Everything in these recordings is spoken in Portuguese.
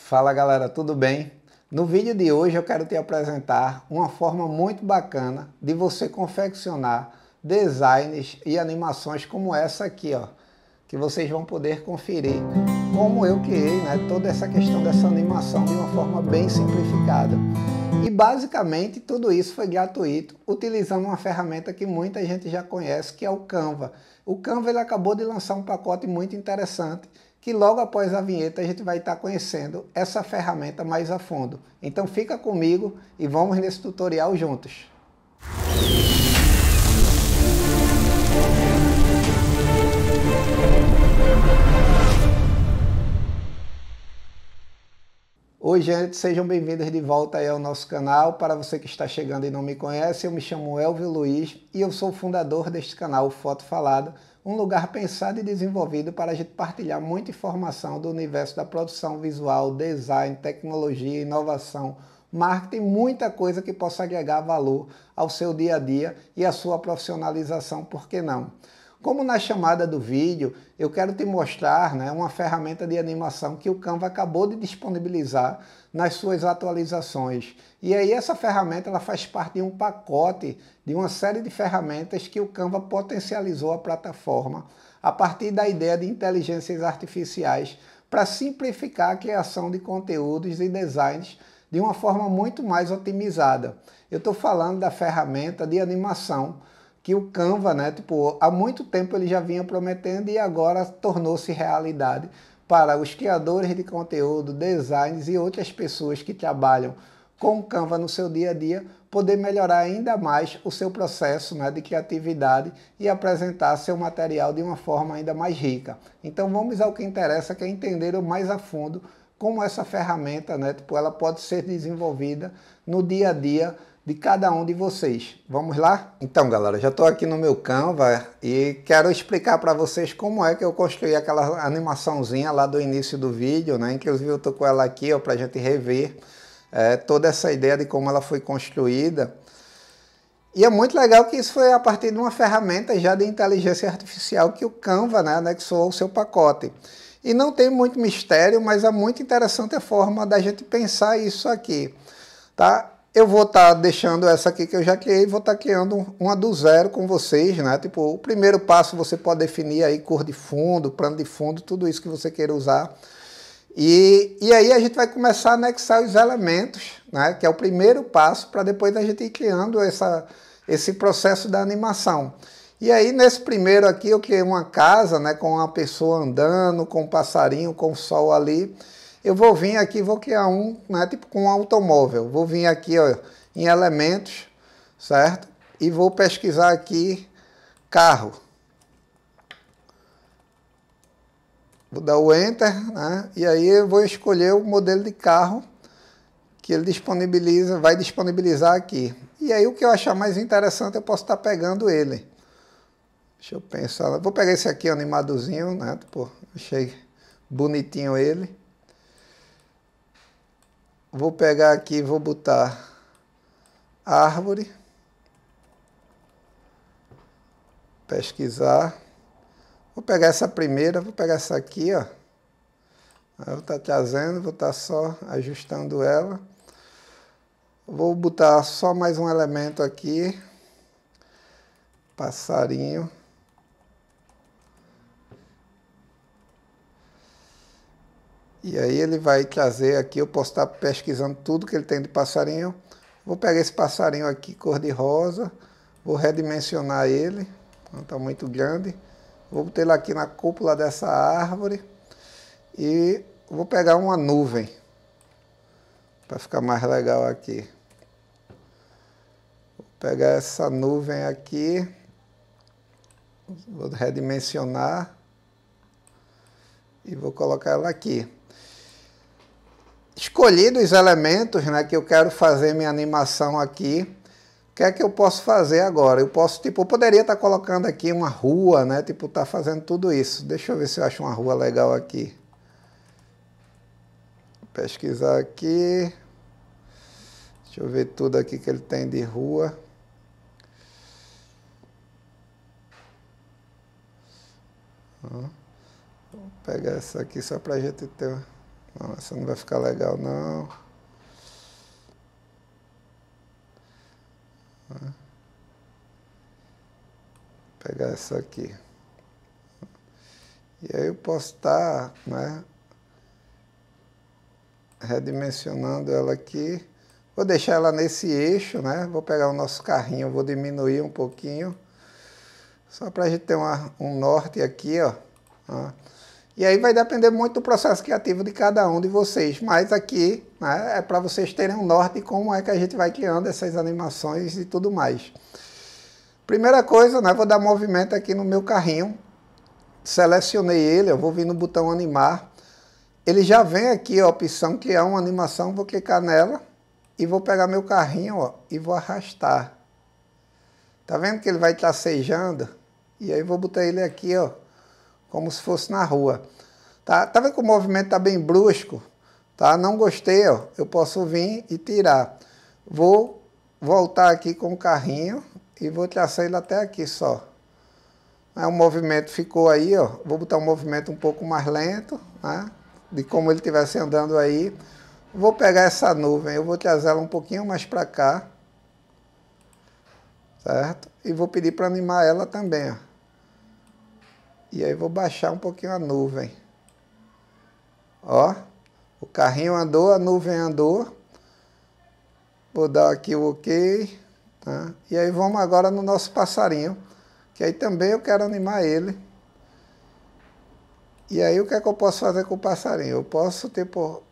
Fala galera, tudo bem? No vídeo de hoje eu quero te apresentar uma forma muito bacana de você confeccionar designs e animações como essa aqui, ó, que vocês vão poder conferir como eu criei, né, toda essa questão dessa animação de uma forma bem simplificada. E basicamente tudo isso foi gratuito, utilizando uma ferramenta que muita gente já conhece, que é o Canva. O Canva ele acabou de lançar um pacote muito interessante que logo após a vinheta a gente vai estar conhecendo essa ferramenta mais a fundo. Então fica comigo e vamos nesse tutorial juntos. Oi gente, sejam bem-vindos de volta aí ao nosso canal. Para você que está chegando e não me conhece, eu me chamo Elvio Luiz e eu sou o fundador deste canal Foto Falada, um lugar pensado e desenvolvido para a gente partilhar muita informação do universo da produção visual, design, tecnologia, inovação, marketing, muita coisa que possa agregar valor ao seu dia a dia e à sua profissionalização, por que não? Como na chamada do vídeo, eu quero te mostrar né, uma ferramenta de animação que o Canva acabou de disponibilizar nas suas atualizações. E aí essa ferramenta ela faz parte de um pacote de uma série de ferramentas que o Canva potencializou a plataforma a partir da ideia de inteligências artificiais para simplificar a criação de conteúdos e designs de uma forma muito mais otimizada. Eu estou falando da ferramenta de animação que o Canva, né, tipo, há muito tempo ele já vinha prometendo e agora tornou-se realidade para os criadores de conteúdo, designers e outras pessoas que trabalham com o Canva no seu dia a dia, poder melhorar ainda mais o seu processo né, de criatividade e apresentar seu material de uma forma ainda mais rica. Então vamos ao que interessa, que é entender mais a fundo como essa ferramenta, né, tipo, ela pode ser desenvolvida no dia a dia de cada um de vocês. Vamos lá? Então, galera, já estou aqui no meu Canva e quero explicar para vocês como é que eu construí aquela animaçãozinha lá do início do vídeo, né? Inclusive eu tô com ela aqui, para para gente rever é, toda essa ideia de como ela foi construída. E é muito legal que isso foi a partir de uma ferramenta já de inteligência artificial que o Canva né, anexou ao seu pacote. E não tem muito mistério, mas é muito interessante a forma da gente pensar isso aqui, tá? Eu vou estar tá deixando essa aqui que eu já criei, vou estar tá criando uma do zero com vocês, né? Tipo, o primeiro passo você pode definir aí cor de fundo, plano de fundo, tudo isso que você queira usar. E, e aí a gente vai começar a anexar os elementos, né? Que é o primeiro passo para depois a gente ir criando essa, esse processo da animação. E aí, nesse primeiro aqui, eu criei uma casa, né, com uma pessoa andando, com um passarinho, com o sol ali. Eu vou vir aqui, vou criar um, né, tipo com um automóvel. Vou vir aqui, ó, em elementos, certo? E vou pesquisar aqui carro. Vou dar o Enter, né? E aí eu vou escolher o modelo de carro que ele disponibiliza, vai disponibilizar aqui. E aí o que eu achar mais interessante, eu posso estar pegando ele. Deixa eu pensar. Vou pegar esse aqui animadozinho, né? Tipo, achei bonitinho ele. Vou pegar aqui e vou botar árvore. Pesquisar. Vou pegar essa primeira, vou pegar essa aqui, ó. Eu vou estar tá trazendo, vou estar tá só ajustando ela. Vou botar só mais um elemento aqui. Passarinho. E aí ele vai trazer aqui, eu posso estar pesquisando tudo que ele tem de passarinho. Vou pegar esse passarinho aqui, cor de rosa, vou redimensionar ele, é não está muito grande. Vou botar ele aqui na cúpula dessa árvore e vou pegar uma nuvem para ficar mais legal aqui. Vou pegar essa nuvem aqui, vou redimensionar e vou colocar ela aqui. Escolhido os elementos né, que eu quero fazer minha animação aqui, o que é que eu posso fazer agora? Eu posso, tipo, eu poderia estar tá colocando aqui uma rua, né? Tipo, tá fazendo tudo isso. Deixa eu ver se eu acho uma rua legal aqui. pesquisar aqui. Deixa eu ver tudo aqui que ele tem de rua. Uhum pegar essa aqui só pra gente ter. Não, essa não vai ficar legal não. Vou pegar essa aqui. E aí eu posso estar tá, né, redimensionando ela aqui. Vou deixar ela nesse eixo, né? Vou pegar o nosso carrinho, vou diminuir um pouquinho. Só para a gente ter uma, um norte aqui, ó. ó. E aí vai depender muito do processo criativo de cada um de vocês. Mas aqui né, é para vocês terem um norte de como é que a gente vai criando essas animações e tudo mais. Primeira coisa, né, vou dar movimento aqui no meu carrinho. Selecionei ele, eu vou vir no botão animar. Ele já vem aqui a opção criar uma animação, vou clicar nela e vou pegar meu carrinho ó, e vou arrastar. Tá vendo que ele vai tracejando? Tá e aí vou botar ele aqui, ó como se fosse na rua. Tá, tá vendo que o movimento tá bem brusco? Tá? Não gostei, ó. eu posso vir e tirar. Vou voltar aqui com o carrinho e vou traçar ele até aqui só. Aí é, o movimento ficou aí, ó. vou botar um movimento um pouco mais lento, né? de como ele estivesse andando aí. Vou pegar essa nuvem, eu vou trazer ela um pouquinho mais para cá, certo? E vou pedir para animar ela também, ó. E aí vou baixar um pouquinho a nuvem. Ó, o carrinho andou, a nuvem andou. Vou dar aqui o OK. Tá? E aí vamos agora no nosso passarinho, que aí também eu quero animar ele. E aí o que é que eu posso fazer com o passarinho? Eu posso tipo,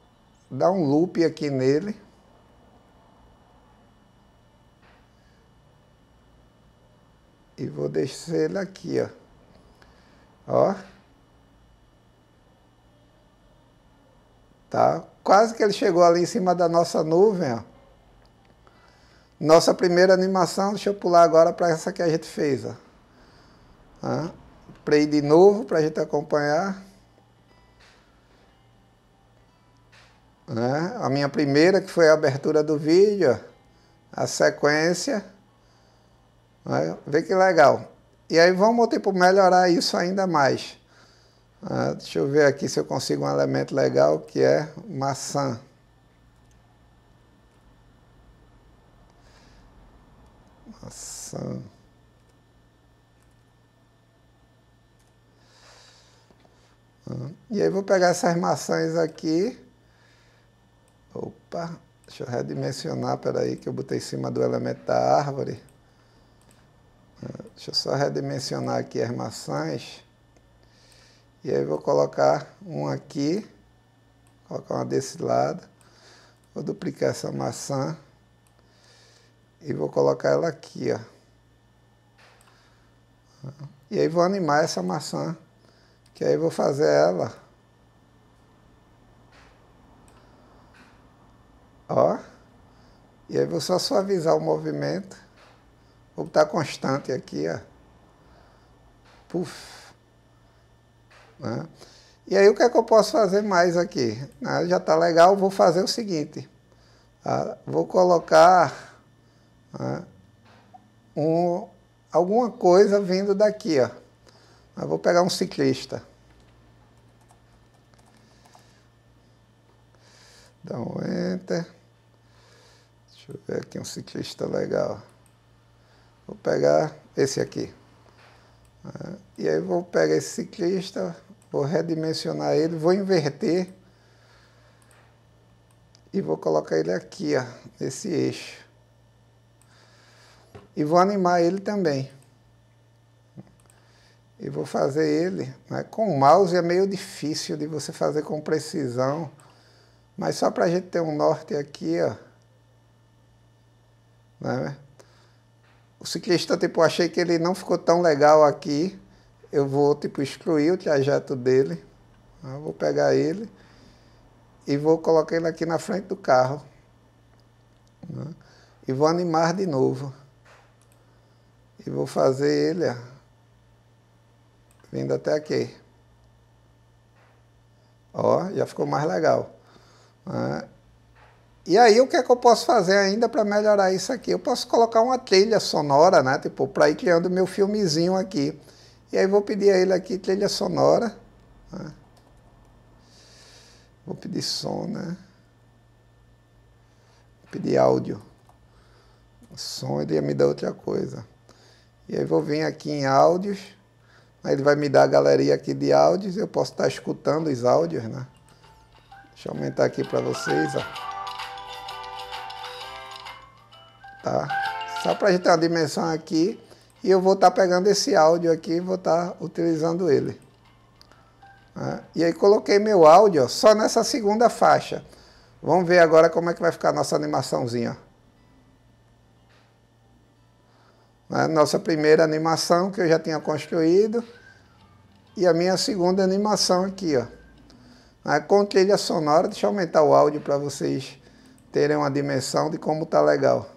dar um loop aqui nele. E vou deixar ele aqui, ó. Ó. Tá? Quase que ele chegou ali em cima da nossa nuvem, ó. Nossa primeira animação, deixa eu pular agora para essa que a gente fez, ó. Ah, play de novo para a gente acompanhar. Né? A minha primeira, que foi a abertura do vídeo, a sequência. Né? Vê que legal. E aí vamos tipo, melhorar isso ainda mais. Ah, deixa eu ver aqui se eu consigo um elemento legal que é maçã. Maçã. Ah, e aí vou pegar essas maçãs aqui. Opa, deixa eu redimensionar, peraí, que eu botei em cima do elemento da árvore. Deixa eu só redimensionar aqui as maçãs. E aí vou colocar um aqui, colocar uma desse lado. Vou duplicar essa maçã e vou colocar ela aqui, ó. E aí vou animar essa maçã, que aí vou fazer ela. Ó. E aí vou só suavizar o movimento. Vou botar constante aqui, ó. Puf. Né? E aí o que é que eu posso fazer mais aqui? Ah, já está legal, vou fazer o seguinte. Ah, vou colocar né, um, alguma coisa vindo daqui. Ó. Eu ah, vou pegar um ciclista. Dá um enter. Deixa eu ver aqui um ciclista legal. Vou pegar esse aqui. É, e aí vou pegar esse ciclista, vou redimensionar ele, vou inverter e vou colocar ele aqui, ó, nesse eixo. E vou animar ele também. E vou fazer ele, né? com o mouse é meio difícil de você fazer com precisão, mas só para a gente ter um norte aqui, ó. Né? o ciclista, tipo, achei que ele não ficou tão legal aqui, eu vou, tipo, excluir o trajeto dele, eu vou pegar ele e vou colocar ele aqui na frente do carro. Né? E vou animar de novo. E vou fazer ele, ó, vindo até aqui. Ó, já ficou mais legal. Né? E aí o que é que eu posso fazer ainda para melhorar isso aqui? Eu posso colocar uma trilha sonora, né? Tipo, para ir criando meu filmezinho aqui. E aí vou pedir a ele aqui trilha sonora. Né? Vou pedir som, né? Vou pedir áudio. O som ele ia me dar outra coisa. E aí vou vir aqui em áudios. Aí ele vai me dar a galeria aqui de áudios. Eu posso estar tá escutando os áudios, né? Deixa eu aumentar aqui para vocês, ó. tá? Só para a gente ter uma dimensão aqui, e eu vou estar tá pegando esse áudio aqui e vou estar tá utilizando ele. Né? E aí coloquei meu áudio ó, só nessa segunda faixa. Vamos ver agora como é que vai ficar a nossa animaçãozinha. Né? Nossa primeira animação que eu já tinha construído. E a minha segunda animação aqui, ó. Né? Com trilha sonora, deixa eu aumentar o áudio para vocês terem uma dimensão de como tá legal.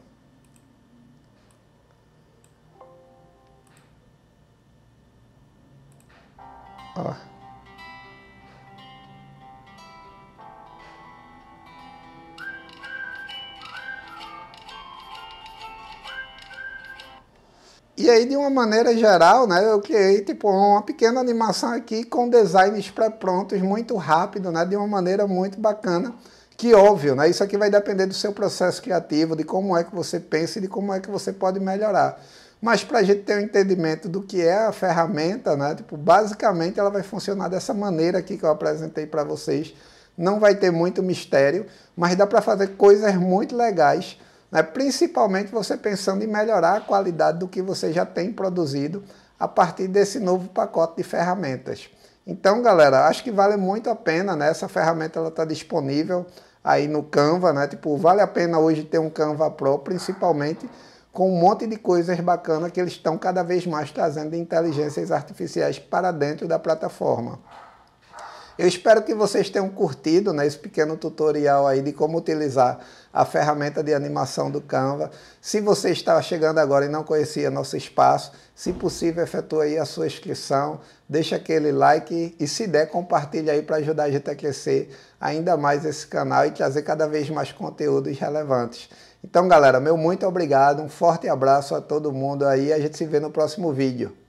E aí, de uma maneira geral, né, eu criei tipo, uma pequena animação aqui com designs pré-prontos muito rápido, né, de uma maneira muito bacana. Que óbvio, né, isso aqui vai depender do seu processo criativo, de como é que você pensa e de como é que você pode melhorar. Mas para a gente ter um entendimento do que é a ferramenta, né, tipo, basicamente ela vai funcionar dessa maneira aqui que eu apresentei para vocês. Não vai ter muito mistério, mas dá para fazer coisas muito legais né? Principalmente você pensando em melhorar a qualidade do que você já tem produzido a partir desse novo pacote de ferramentas. Então, galera, acho que vale muito a pena, né? Essa ferramenta ela está disponível aí no Canva, né? Tipo, vale a pena hoje ter um Canva Pro, principalmente com um monte de coisas bacanas que eles estão cada vez mais trazendo inteligências artificiais para dentro da plataforma. Eu espero que vocês tenham curtido né, esse pequeno tutorial aí de como utilizar a ferramenta de animação do Canva. Se você está chegando agora e não conhecia nosso espaço, se possível, efetue aí a sua inscrição, deixa aquele like e se der, compartilha aí para ajudar a gente a crescer ainda mais esse canal e trazer cada vez mais conteúdos relevantes. Então, galera, meu muito obrigado, um forte abraço a todo mundo aí, a gente se vê no próximo vídeo.